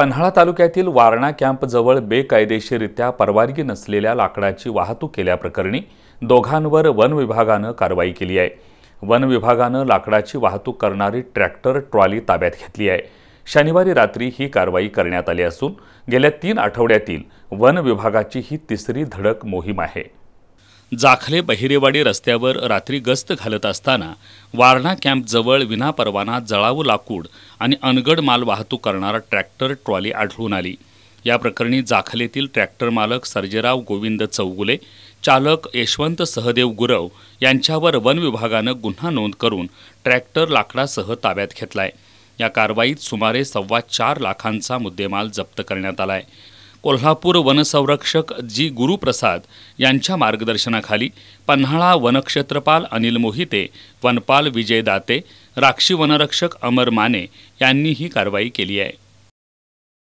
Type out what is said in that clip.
पन्हाळा तालुक्यातील वारणा कॅम्पजवळ बेकायदेशीरित्या परवानगी नसलेल्या लाकडाची वाहतूक केल्याप्रकरणी दोघांवर वन विभागानं कारवाई केली आहे वन विभागानं लाकडाची वाहतूक करणारी ट्रॅक्टर ट्रॉली ताब्यात घेतली आहे शनिवारी रात्री ही कारवाई करण्यात आली असून गेल्या तीन आठवड्यातील वन विभागाची ही तिसरी धडक मोहीम आहे जाखले बहिरेवाडी रस्त्यावर रात्री गस्त घालत असताना वारणा कॅम्पजवळ विनापरवाना जळावू लाकूड आणि अनगड माल वाहतूक करणारा ट्रॅक्टर ट्रॉली आढळून आली या प्रकरणी जाखलेतील ट्रॅक्टर मालक सर्जेराव गोविंद चौगुले चालक यशवंत सहदेव गुरव यांच्यावर वन विभागानं गुन्हा नोंद करून ट्रॅक्टर लाकडासह ताब्यात घेतलाय या कारवाईत सुमारे सव्वा चार लाखांचा मुद्देमाल जप्त करण्यात आला आहे कोल्हापूर वनसंरक्षक जी गुरुप्रसाद यांच्या मार्गदर्शनाखाली पन्हाळा वनक्षेत्रपाल अनिल मोहिते वनपाल विजय दाते राक्षी वनरक्षक अमर माने यांनी ही कारवाई केली आहे